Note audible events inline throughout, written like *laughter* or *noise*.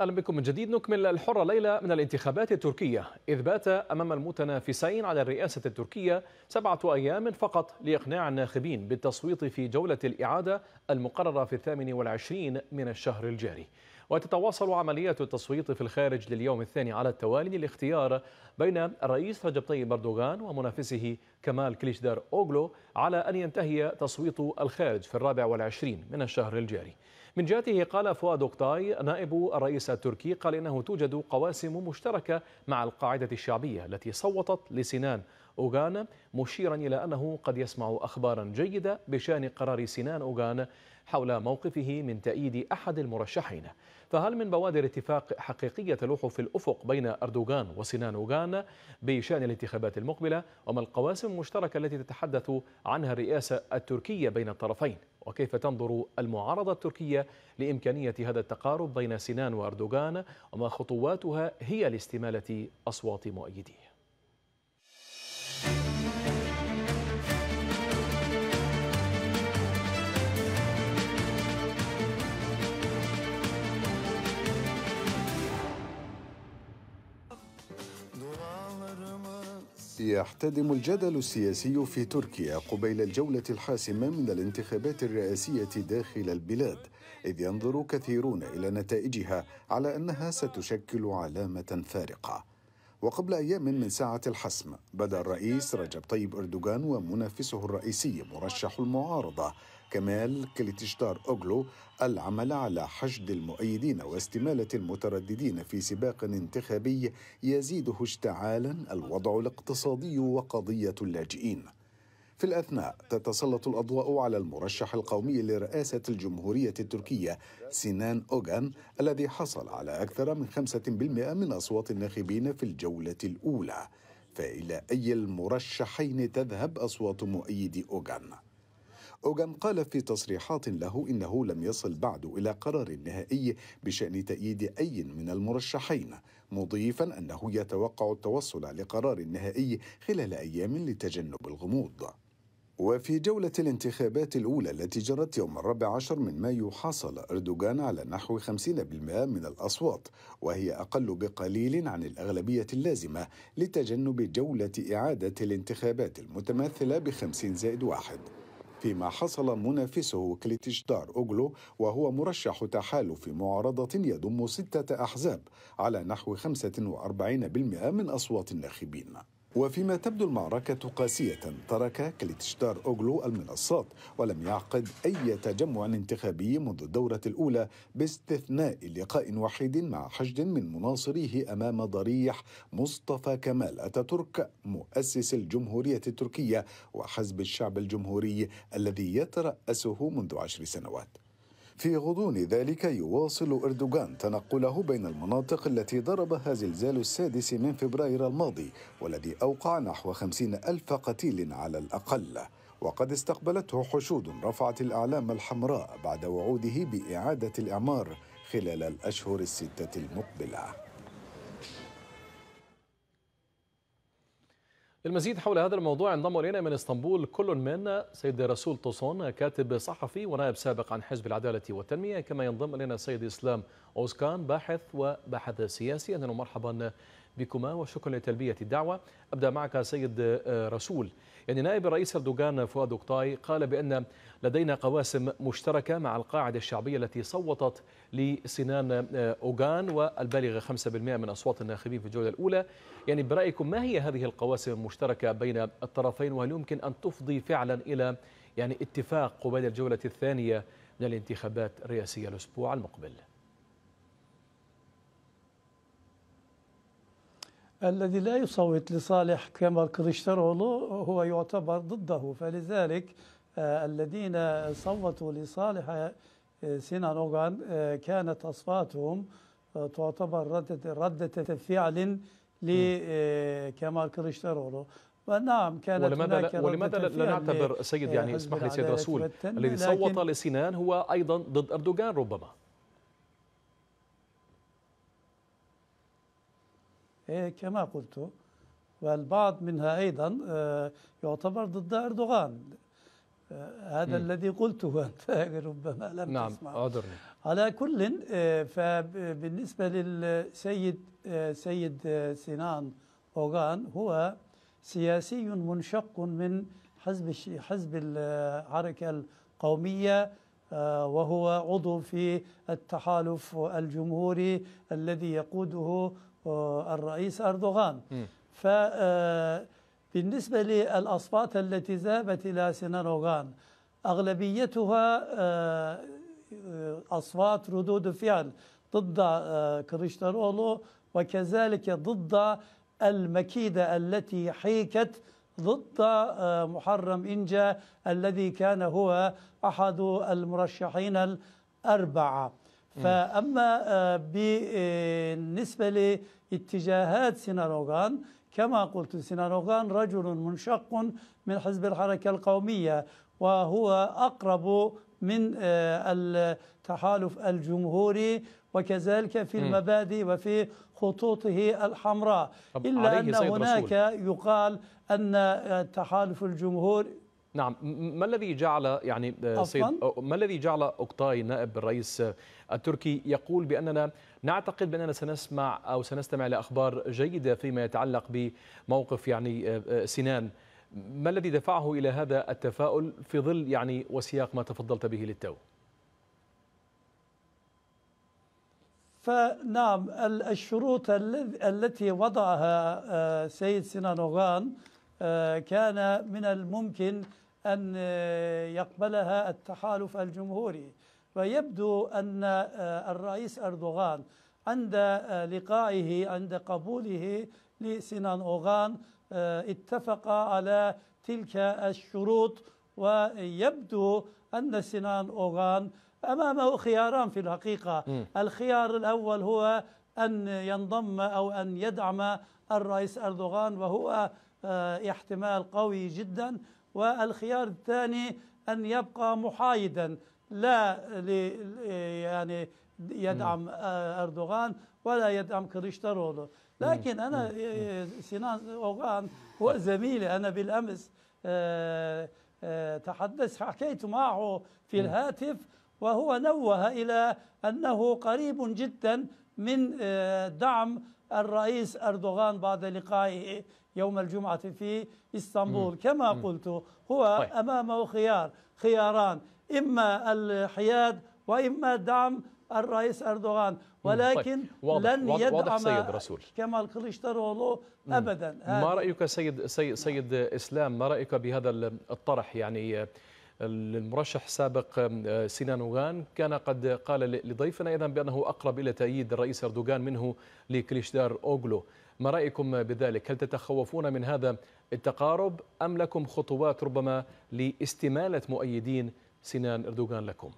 اهلا بكم من جديد نكمل الحره ليله من الانتخابات التركيه اذ بات امام المتنافسين على الرئاسه التركيه سبعه ايام فقط لاقناع الناخبين بالتصويت في جوله الاعاده المقرره في الثامن والعشرين من الشهر الجاري وتتواصل عملية التصويت في الخارج لليوم الثاني على التوالي للاختيار بين الرئيس رجب طيب أردوغان ومنافسه كمال كليشدار أوغلو على أن ينتهي تصويت الخارج في الرابع والعشرين من الشهر الجاري من جهته قال فؤاد أقطاي نائب الرئيس التركي قال إنه توجد قواسم مشتركة مع القاعدة الشعبية التي صوتت لسنان أوغان مشيرا إلى أنه قد يسمع أخبارا جيدة بشأن قرار سنان أوغان حول موقفه من تأييد أحد المرشحين فهل من بوادر اتفاق حقيقية تلوح في الأفق بين أردوغان وسنان أوغان بشأن الانتخابات المقبلة وما القواسم المشتركة التي تتحدث عنها الرئاسة التركية بين الطرفين؟ وكيف تنظر المعارضة التركية لإمكانية هذا التقارب بين سنان وأردوغان وما خطواتها هي لاستمالة أصوات مؤيديه يحتدم الجدل السياسي في تركيا قبيل الجولة الحاسمة من الانتخابات الرئاسية داخل البلاد، إذ ينظر كثيرون إلى نتائجها على أنها ستشكل علامة فارقة. وقبل أيام من ساعة الحسم بدا الرئيس رجب طيب أردوغان ومنافسه الرئيسي مرشح المعارضة كمال كليتشتار أوغلو العمل على حشد المؤيدين واستمالة المترددين في سباق انتخابي يزيده اشتعالا الوضع الاقتصادي وقضية اللاجئين في الأثناء تتسلط الأضواء على المرشح القومي لرئاسة الجمهورية التركية سنان أوغان الذي حصل على أكثر من 5% من أصوات الناخبين في الجولة الأولى فإلى أي المرشحين تذهب أصوات مؤيدي أوغان؟ أوغان قال في تصريحات له إنه لم يصل بعد إلى قرار نهائي بشأن تأييد أي من المرشحين مضيفا أنه يتوقع التوصل لقرار نهائي خلال أيام لتجنب الغموض وفي جولة الانتخابات الأولى التي جرت يوم الرابع عشر من مايو حصل أردوغان على نحو 50% من الأصوات وهي أقل بقليل عن الأغلبية اللازمة لتجنب جولة إعادة الانتخابات المتمثلة ب 50 زائد واحد فيما حصل منافسه كليتشدار أوغلو وهو مرشح تحالف معارضة يضم ستة أحزاب على نحو 45% من أصوات الناخبين وفيما تبدو المعركة قاسية ترك كليتشتار أوغلو المنصات ولم يعقد أي تجمع انتخابي منذ الدورة الأولى باستثناء لقاء وحيد مع حشد من مناصريه أمام ضريح مصطفى كمال أتاتورك مؤسس الجمهورية التركية وحزب الشعب الجمهوري الذي يترأسه منذ عشر سنوات في غضون ذلك يواصل إردوغان تنقله بين المناطق التي ضربها زلزال السادس من فبراير الماضي والذي أوقع نحو خمسين ألف قتيل على الأقل وقد استقبلته حشود رفعت الأعلام الحمراء بعد وعوده بإعادة الإعمار خلال الأشهر الستة المقبلة للمزيد حول هذا الموضوع انضم الينا من اسطنبول كل منا سيد رسول طوسون كاتب صحفي ونائب سابق عن حزب العداله والتنميه كما ينضم الينا السيد اسلام أوزكان باحث وباحث سياسي أهلا ومرحبا بكما وشكرا لتلبية الدعوة أبدأ معك سيد آه، رسول يعني نائب الرئيس أردوغان فؤاد أوكتاي قال بأن لدينا قواسم مشتركة مع القاعدة الشعبية التي صوتت لسنان آه، أوغان والبالغ 5% من أصوات الناخبين في الجولة الأولى يعني برأيكم ما هي هذه القواسم المشتركة بين الطرفين وهل يمكن أن تفضي فعلا إلى يعني اتفاق قبيل الجولة الثانية من الانتخابات الرئاسية الأسبوع المقبل؟ الذي لا يصوت لصالح كمال كريشترولو هو يعتبر ضده فلذلك آه، الذين صوتوا لصالح آه، سينان أوغان آه، كانت أصواتهم تعتبر ردة, فعل لكمال كريشترولو نعم كانت ولماذا لا ولماذا لا نعتبر سيد يعني اسمح لي سيد رسول الذي صوت لسنان هو ايضا ضد اردوغان ربما كما قلت والبعض منها أيضا يعتبر ضد أردوغان هذا م. الذي قلته أنت ربما لم نعم تسمع أعذرني على كل فبالنسبة للسيد سيد سنان أوغان هو سياسي منشق من حزب حزب الحركة القومية وهو عضو في التحالف الجمهوري الذي يقوده الرئيس أردوغان ف آه، بالنسبة للأصوات التي ذهبت إلى سيناروغان أغلبيتها آه، أصوات ردود فعل ضد آه، كريشترولو وكذلك ضد المكيدة التي حيكت ضد محرم إنجا الذي كان هو أحد المرشحين الأربعة فأما آه، بالنسبة لاتجاهات سيناروغان كما قلت سيناروغان رجل منشق من حزب الحركة القومية وهو أقرب من آه، التحالف الجمهوري وكذلك في المبادئ وفي خطوطه الحمراء إلا أن هناك رسول. يقال أن التحالف آه، الجمهوري نعم ما الذي جعل يعني آه، سيد ما الذي جعل اوكتاي نائب الرئيس آه، التركي يقول باننا نعتقد باننا سنسمع او سنستمع لاخبار جيده فيما يتعلق بموقف يعني آه، سنان ما الذي دفعه الى هذا التفاؤل في ظل يعني وسياق ما تفضلت به للتو؟ فنعم الشروط التي وضعها سيد سينانوغان كان من الممكن أن يقبلها التحالف الجمهوري ويبدو أن آه، الرئيس أردوغان عند آه، لقائه عند قبوله لسنان أوغان آه، اتفق على تلك الشروط ويبدو أن سنان أوغان أمامه خياران في الحقيقة م. الخيار الأول هو أن ينضم أو أن يدعم الرئيس أردوغان وهو احتمال قوي جدا والخيار الثاني أن يبقى محايدا لا يعني يدعم أردوغان ولا يدعم كريشتارولو لكن أنا سنان أوغان هو زميلي أنا بالأمس آه، آه، تحدث حكيت معه في الهاتف وهو نوه إلى أنه قريب جدا من آه، دعم الرئيس أردوغان بعد لقائه يوم الجمعة في إسطنبول مم. كما مم. قلت هو طيب. أمامه خيار خياران إما الحياد وإما دعم الرئيس أردوغان طيب. ولكن طيب. واضح. لن واضح. يدعم سيد رسول. كمال كليشترولو أبدا ما رأيك سيد, سيد, سيد إسلام ما رأيك بهذا الطرح يعني المرشح السابق آه، سينان اوغان كان قد قال لضيفنا ايضا بانه اقرب الى تأييد الرئيس اردوغان منه لكليشدار اوغلو ما رايكم بذلك هل تتخوفون من هذا التقارب ام لكم خطوات ربما لاستماله مؤيدين سنان اردوغان لكم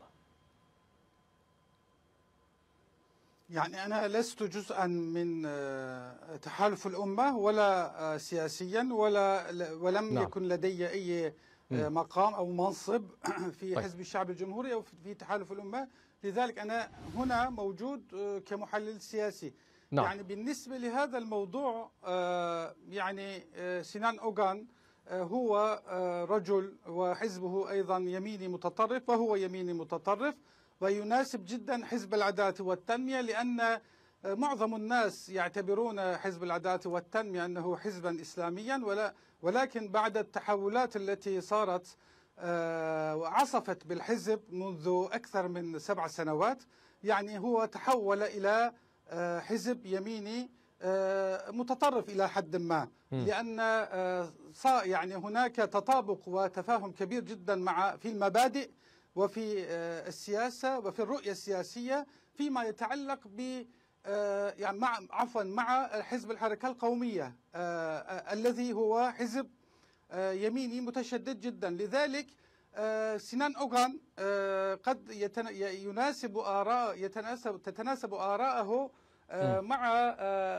يعني أنا لست جزءا من آه، تحالف الأمة ولا آه، سياسيا ولا ولم نعم. يكن لدي أي آه، مقام أو منصب *clears throat* في طيب. حزب الشعب الجمهوري أو في تحالف الأمة لذلك أنا هنا موجود آه، كمحلل سياسي نعم. يعني بالنسبة لهذا الموضوع آه، يعني سنان أوغان هو رجل وحزبه أيضا يميني متطرف وهو يميني متطرف ويناسب جدا حزب العدالة والتنمية لأن معظم الناس يعتبرون حزب العدالة والتنمية أنه حزبا إسلاميا ولا ولكن بعد التحولات التي صارت آه، وعصفت بالحزب منذ أكثر من سبع سنوات يعني هو تحول إلى آه، حزب يميني آه، متطرف الى حد ما لان يعني هناك تطابق وتفاهم كبير جدا مع في المبادئ وفي السياسه وفي الرؤيه السياسيه فيما يتعلق ب آه، يعني مع عفوا مع حزب الحركة القومية آه، آه، الذي هو حزب يميني متشدد جدا لذلك سنان أوغان قد يناسب آراء يتناسب تتناسب آراءه مع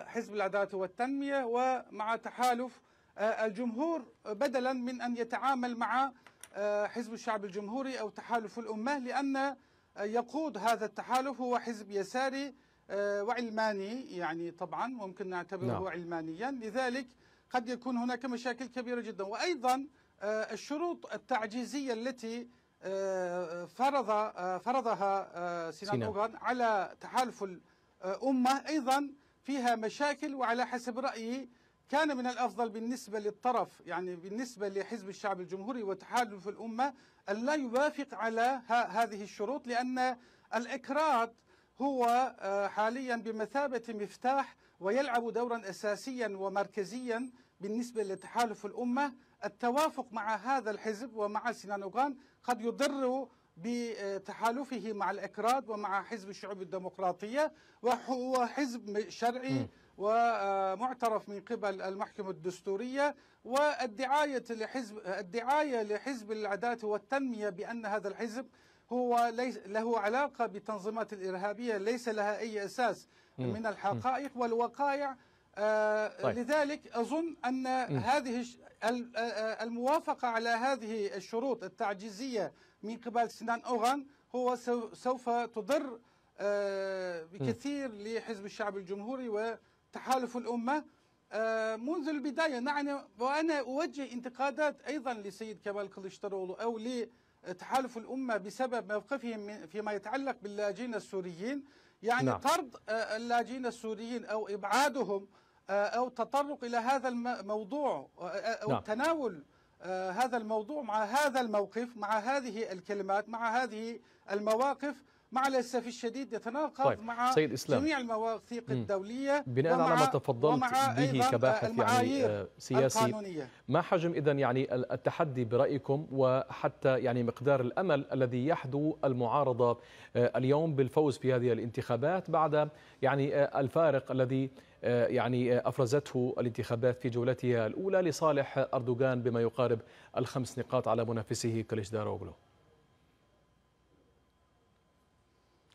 حزب العدالة والتنمية ومع تحالف الجمهور بدلا من أن يتعامل مع حزب الشعب الجمهوري أو تحالف الأمة لأن يقود هذا التحالف هو حزب يساري آه، وعلماني يعني طبعا ممكن نعتبره لا. نعم. علمانيا لذلك قد يكون هناك مشاكل كبيرة جدا وأيضا آه، الشروط التعجيزية التي آه، فرض فرضها سينان أوغان على تحالف الأمة أيضا فيها مشاكل وعلى حسب رأيي كان من الافضل بالنسبه للطرف يعني بالنسبه لحزب الشعب الجمهوري وتحالف الامه ان لا يوافق على هذه الشروط لان الاكراد هو آه، حاليا بمثابة مفتاح ويلعب دورا أساسيا ومركزيا بالنسبة لتحالف الأمة التوافق مع هذا الحزب ومع سينانوغان قد يضر بتحالفه مع الأكراد ومع حزب الشعوب الديمقراطية وهو حزب شرعي ومعترف آه، من قبل المحكمة الدستورية والدعاية لحزب الدعاية لحزب العدالة والتنمية بأن هذا الحزب هو ليس له علاقة بالتنظيمات الإرهابية ليس لها أي أساس من الحقائق والوقائع آه، طيب. لذلك أظن أن هذه آه، آه، الموافقة على هذه الشروط التعجيزية من قبل سنان أوغان هو سوف تضر بكثير لحزب الشعب الجمهوري وتحالف الأمة منذ البداية نعم وأنا أوجه انتقادات أيضا لسيد كمال كليشترولو أو لي تحالف الأمة بسبب موقفهم فيما يتعلق باللاجئين السوريين يعني نعم. طرد آه، اللاجئين السوريين أو إبعادهم آه، أو التطرق إلى هذا الموضوع آه، أو نعم. تناول هذا الموضوع مع هذا الموقف مع هذه الكلمات مع هذه المواقف مع الاسف الشديد يتناقض طيب. مع سيد إسلام. جميع المواثيق الدوليه بناء على ما تفضلت به كباحث يعني آه، سياسي القانونية. ما حجم اذا يعني التحدي برايكم وحتى يعني مقدار الامل الذي يحدو المعارضه آه، اليوم بالفوز في هذه الانتخابات بعد يعني آه، الفارق الذي يعني أفرزته الانتخابات في جولتها الأولى لصالح أردوغان بما يقارب الخمس نقاط على منافسه كليشداروغلو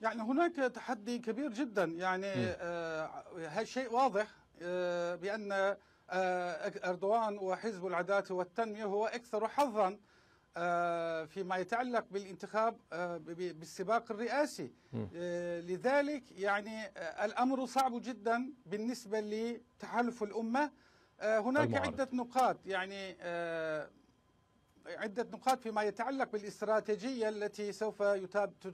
يعني هناك تحدي كبير جدا يعني آه شيء واضح آه بأن آه وحزب العدالة والتنمية هو أكثر حظا آه فيما يتعلق بالانتخاب آه بالسباق الرئاسي آه لذلك يعني آه، الأمر صعب جدا بالنسبة لتحالف الأمة آه، هناك المعارض. عدة نقاط يعني آه، عدة نقاط فيما يتعلق بالاستراتيجية التي سوف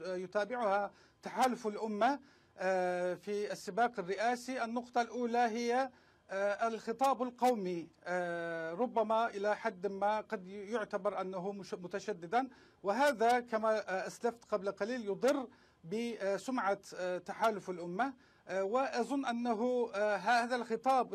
يتابعها تحالف الأمة آه، في السباق الرئاسي النقطة الأولى هي آه، الخطاب القومي آه، ربما إلى حد ما قد يعتبر أنه متشددا وهذا كما أسلفت قبل قليل يضر بسمعة تحالف الأمة وأظن أنه هذا الخطاب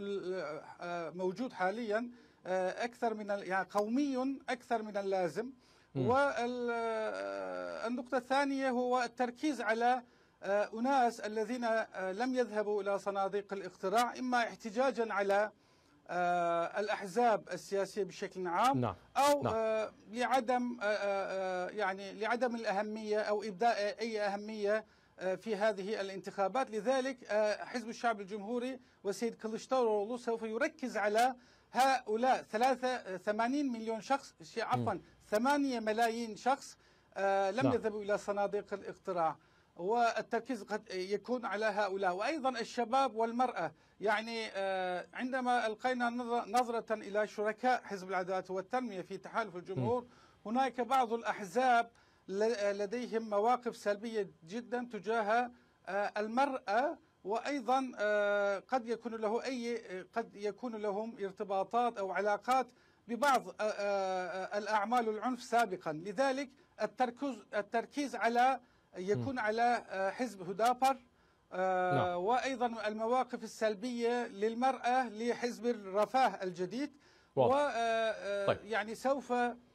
موجود حاليا آه، اكثر من يعني قومي اكثر من اللازم والنقطه آه، الثانيه هو التركيز على آه، اناس الذين لم يذهبوا الى صناديق الاقتراع اما احتجاجا على الاحزاب السياسيه بشكل عام نعم. او نعم. لعدم يعني لعدم الاهميه او ابداء اي اهميه في هذه الانتخابات لذلك حزب الشعب الجمهوري والسيد كليشتاروغلو سوف يركز على هؤلاء ثلاثة ثمانين مليون شخص عفوا ثمانية ملايين شخص آه، لم نعم. يذهبوا إلى صناديق الاقتراع والتركيز قد يكون على هؤلاء وأيضا الشباب والمرأة يعني آه، عندما ألقينا نظرة إلى شركاء حزب العدالة والتنمية في تحالف الجمهور هناك بعض الأحزاب لديهم مواقف سلبية جدا تجاه آه، المرأة وايضا آه، قد يكون له اي آه، قد يكون لهم ارتباطات او علاقات ببعض آه، الاعمال العنف سابقا لذلك التركيز التركيز على يكون على حزب هدابر نعم. وايضا المواقف السلبيه للمراه لحزب الرفاه الجديد و طيب. يعني سوف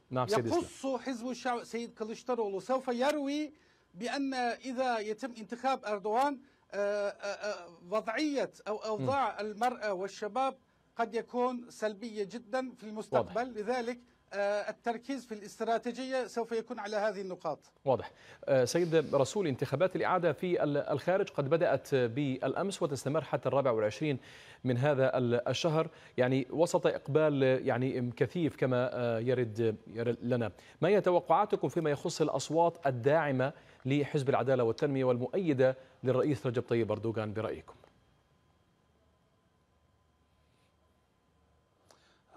نعم يقص حزب الشعب سيد كليشترولو سوف يروي بان اذا يتم انتخاب اردوغان آه، آه، آه، وضعيه او اوضاع م. المراه والشباب قد يكون سلبيه جدا في المستقبل واضح. لذلك التركيز في الاستراتيجيه سوف يكون على هذه النقاط. واضح. سيد رسول انتخابات الاعاده في الخارج قد بدات بالامس وتستمر حتى الرابع والعشرين من هذا الشهر، يعني وسط اقبال يعني كثيف كما يرد لنا. ما هي توقعاتكم فيما يخص الاصوات الداعمه لحزب العدالة والتنمية والمؤيدة للرئيس رجب طيب أردوغان برأيكم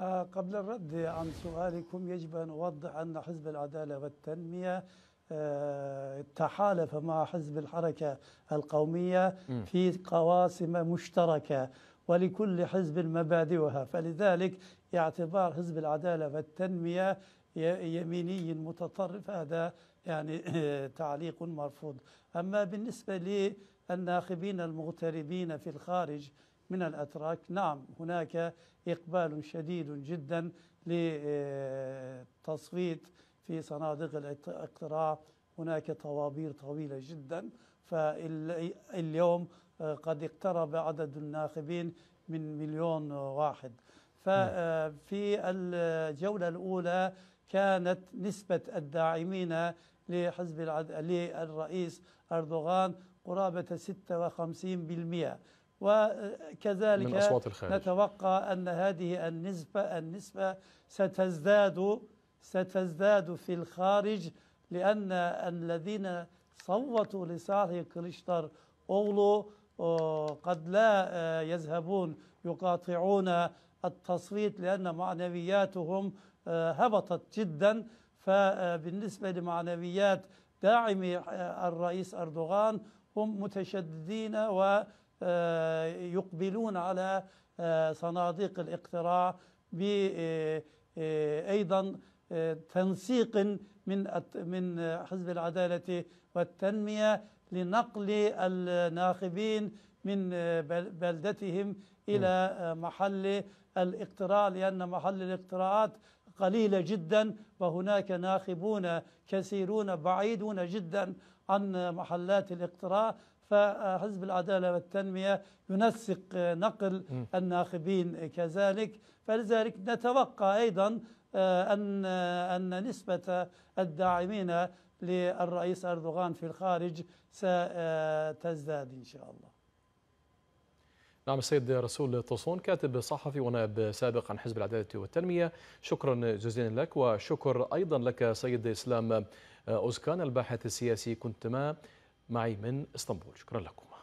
آه، قبل الرد عن سؤالكم يجب أن أوضح أن حزب العدالة والتنمية آه، تحالف مع حزب الحركة القومية في قواسم مشتركة ولكل حزب مبادئها فلذلك اعتبار حزب العدالة والتنمية يميني متطرف هذا يعني *laughs* تعليق مرفوض أما بالنسبة للناخبين المغتربين في الخارج من الأتراك نعم هناك إقبال شديد جدا للتصويت في صناديق الاقتراع هناك طوابير طويلة جدا فاليوم قد اقترب عدد الناخبين من مليون واحد ففي نعم. آه، الجولة الأولى كانت نسبة الداعمين لحزب العد... للرئيس أردوغان قرابة 56% وكذلك من أصوات الخارج. نتوقع أن هذه النسبة النسبة ستزداد ستزداد في الخارج لأن الذين صوتوا لصالح كريشتر أولو آه، قد لا آه، يذهبون يقاطعون التصويت لأن معنوياتهم آه، هبطت جدا فبالنسبة آه، لمعنويات داعمي آه، الرئيس أردوغان هم متشددين ويقبلون على صناديق الاقتراع بأيضا تنسيق من من حزب العدالة والتنمية لنقل الناخبين من بلدتهم إلى محل الاقتراع لأن محل الاقتراعات قليلة جدا وهناك ناخبون كثيرون بعيدون جدا عن محلات الاقتراع فحزب العدالة والتنمية ينسق نقل الناخبين كذلك فلذلك نتوقع أيضا آه، أن أن نسبة الداعمين للرئيس أردوغان في الخارج ستزداد آه، إن شاء الله نعم السيد رسول طوسون كاتب صحفي ونائب سابق عن حزب العدالة والتنمية شكرا جزيلا لك وشكر أيضا لك سيد إسلام أوزكان الباحث السياسي كنت معي من اسطنبول شكرا لكم